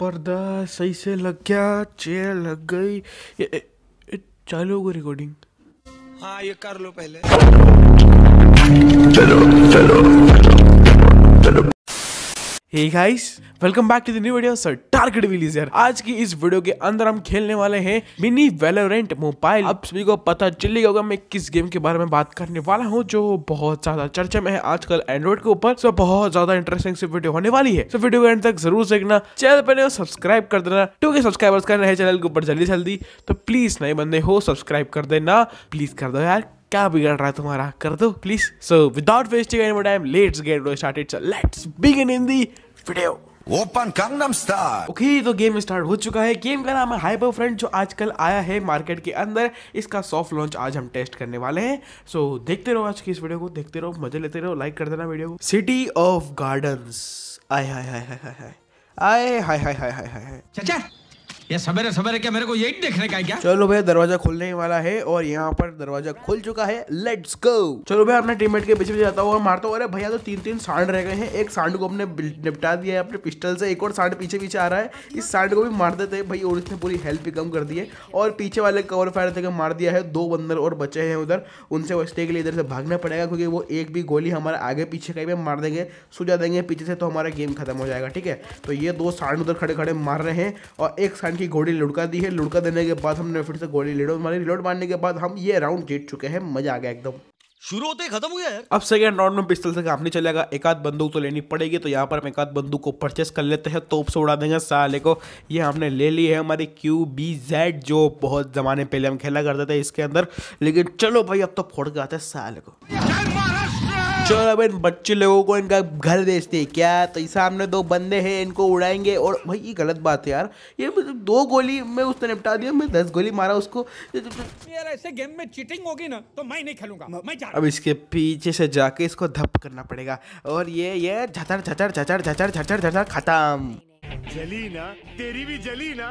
पर्दा सही से लग गया चेयर लग गई ये, ये, चालू होगी रिकॉर्डिंग हाँ ये कर लो पहले चलो चलो hey guys welcome back to the new video sir target विलीज यार आज की इस वीडियो के अंदर हम खेलने वाले हैं मिनी वेलोरेंट मोबाइल अब सभी को पता चल ही होगा मैं किस गेम के बारे में बात करने वाला हूं जो बहुत ज्यादा चर्चा में है आजकल एंड्रॉइड के ऊपर सो बहुत ज्यादा इंटरेस्टिंग सी वीडियो होने वाली है सो वीडियो को एंड तक जरूर देखना चैनल पर सब्सक्राइब कर देना क्योंकि सब्सक्राइबर्स कर रहे चैनल के ऊपर जल्दी जल्दी तो प्लीज नए बंदे हो सब्सक्राइब कर देना प्लीज कर दो यार क्या बिगड़ रहा है तुम्हारा कर दो please so without wasting any time let's get started so let's begin in the video open Gangnam star okay तो गेम स्टार्ट हो चुका है गेम का नाम है हाइपर फ्रेंड जो आजकल आया है मार्केट के अंदर इसका सॉफ्ट लॉन्च आज हम टेस्ट करने वाले हैं सो so, देखते रहो आज की इस वीडियो को देखते रहो मजे लेते रहो लाइक कर देना वीडियो को सिटी ऑफ गार्डन्स आय हाय हाय हाय हाय हाय हाय हाय हाय हाय हाय ये सवेरे सबेरे क्या मेरे को यही देखने का है क्या चलो भैया दरवाजा खुलने वाला है और यहाँ पर दरवाजा खुल चुका है लेट्स गो चलो भैया अपने टीममेट के पीछे जाता हुआ मारता हूँ अरे भैया तो तीन तीन सांड रह गए हैं एक सांड को अपने निपटा दिया है अपने पिस्टल से एक और सांड पीछे पीछे आ रहा है इस सांड को भी मार देते हैं भैया और इसने पूरी हेल्थ भी कम कर दी है और पीछे वाले कवर फायर देकर मार दिया है दो बंदर और बचे हैं उधर उनसे बचने के लिए इधर से भागना पड़ेगा क्योंकि वो एक भी गोली हमारे आगे पीछे कहीं भी मार देंगे सुझा देंगे पीछे से तो हमारा गेम खत्म हो जाएगा ठीक है तो ये दो सांड उधर खड़े खड़े मार रहे हैं और एक सांड पाकिस्तान की गोली लुड़का दी है लुड़का देने के बाद हमने फिर से गोली लीडो मारी रिलोड मारने के बाद हम ये राउंड जीत चुके हैं मजा आ गया एकदम शुरू होते खत्म हो गया अब सेकेंड राउंड में पिस्टल से काम नहीं चलेगा एक आध बंदूक तो लेनी पड़ेगी तो यहाँ पर हम एक आध बंदूक को परचेस कर लेते हैं तोप से उड़ा देंगे साले को ये हमने ले ली है हमारी क्यू बी जेड जो बहुत ज़माने पहले हम खेला करते थे इसके अंदर लेकिन चलो भाई अब तो फोड़ के आते हैं साले को चलो भाई बच्चे लोगों को इनका घर बेचते हैं क्या तो इस सामने दो बंदे हैं इनको उड़ाएंगे और भाई ये गलत बात है यार ये मतलब दो गोली मैं उसने निपटा दिया मैं दस गोली मारा उसको यार ऐसे गेम में चीटिंग होगी ना तो मैं नहीं खेलूंगा मैं अब इसके पीछे से जाके इसको धप करना पड़ेगा और ये ये झटर झटर झटर झटर झटर झटर खत्म जली ना तेरी भी जली ना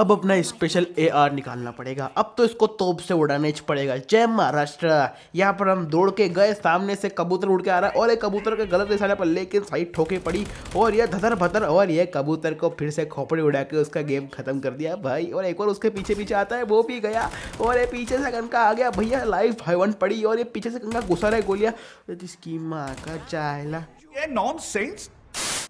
अब अपना स्पेशल एआर निकालना पड़ेगा अब तो इसको तोप से उड़ाने पड़ेगा जय महाराष्ट्र यहाँ पर हम दौड़ के गए सामने से कबूतर उड़ के आ रहा है और एक कबूतर के गलत निशाने पर लेकिन साइड ठोके पड़ी और यह धतर भतर और यह कबूतर को फिर से खोपड़ी उड़ा के उसका गेम खत्म कर दिया भाई और एक और उसके पीछे पीछे आता है वो भी गया और ये पीछे से गनका आ गया भैया लाइफ वन पड़ी और ये पीछे से गंगा घुसा रहा है गोलियां जिसकी माँ का चाहला ये सेंस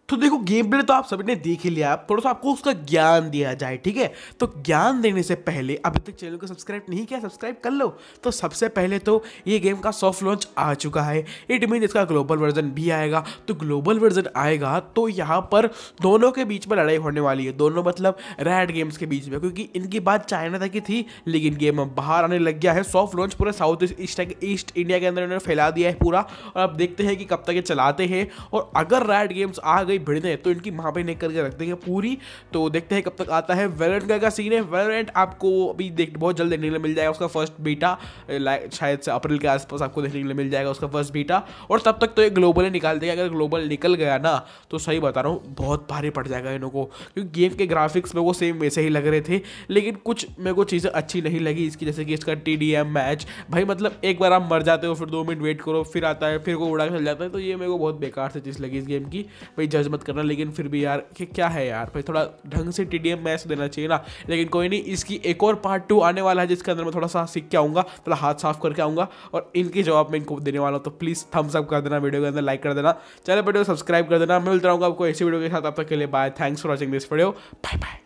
तो देखो गेम प्ले तो आप सभी ने देख ही लिया थोड़ा सा आपको उसका ज्ञान दिया जाए ठीक है तो ज्ञान देने से पहले अभी तक चैनल को सब्सक्राइब नहीं किया सब्सक्राइब कर लो तो सबसे पहले तो ये गेम का सॉफ्ट लॉन्च आ चुका है इट मीन इसका ग्लोबल वर्जन भी आएगा तो ग्लोबल वर्जन आएगा तो यहाँ पर दोनों के बीच में लड़ाई होने वाली है दोनों मतलब रैड गेम्स के बीच में क्योंकि इनकी बात चाइना तक की थी लेकिन गेम अब बाहर आने लग गया है सॉफ्ट लॉन्च पूरा साउथ ईस्ट ईस्ट इंडिया के अंदर इन्होंने फैला दिया है पूरा और अब देखते हैं कि कब तक ये चलाते हैं और अगर रैड गेम्स आ गई गई भिड़ने तो इनकी महाबेन एक करके रख देंगे पूरी तो देखते हैं कब तक आता है वेलेंट का सीन है वेलेंट आपको अभी देख बहुत जल्द देखने के लिए मिल जाएगा उसका फर्स्ट बीटा शायद से अप्रैल के आसपास आपको देखने के लिए मिल जाएगा उसका फर्स्ट बीटा और तब तक तो ये ग्लोबल ही निकाल देगा अगर ग्लोबल निकल गया ना तो सही बता रहा हूँ बहुत भारी पड़ जाएगा इन को क्योंकि गेम के ग्राफिक्स में वो सेम वैसे ही लग रहे थे लेकिन कुछ मेरे को चीज़ें अच्छी नहीं लगी इसकी जैसे कि इसका टी मैच भाई मतलब एक बार आप मर जाते हो फिर दो मिनट वेट करो फिर आता है फिर वो उड़ा के चल जाता है तो ये मेरे को बहुत बेकार से चीज़ लगी इस गेम की भाई जज क्रिटिसाइज मत करना लेकिन फिर भी यार कि क्या है यार भाई थोड़ा ढंग से टी मैच देना चाहिए ना लेकिन कोई नहीं इसकी एक और पार्ट टू आने वाला है जिसके अंदर मैं थोड़ा सा सीख के आऊँगा थोड़ा हाथ साफ करके आऊँगा और इनके जवाब मैं इनको देने वाला हूँ तो प्लीज़ थम्स अप कर देना वीडियो के अंदर लाइक कर देना चैनल पर सब्सक्राइब कर देना मिलता रहूँगा आपको ऐसी वीडियो के साथ अब तक के लिए bye thanks for watching this video bye bye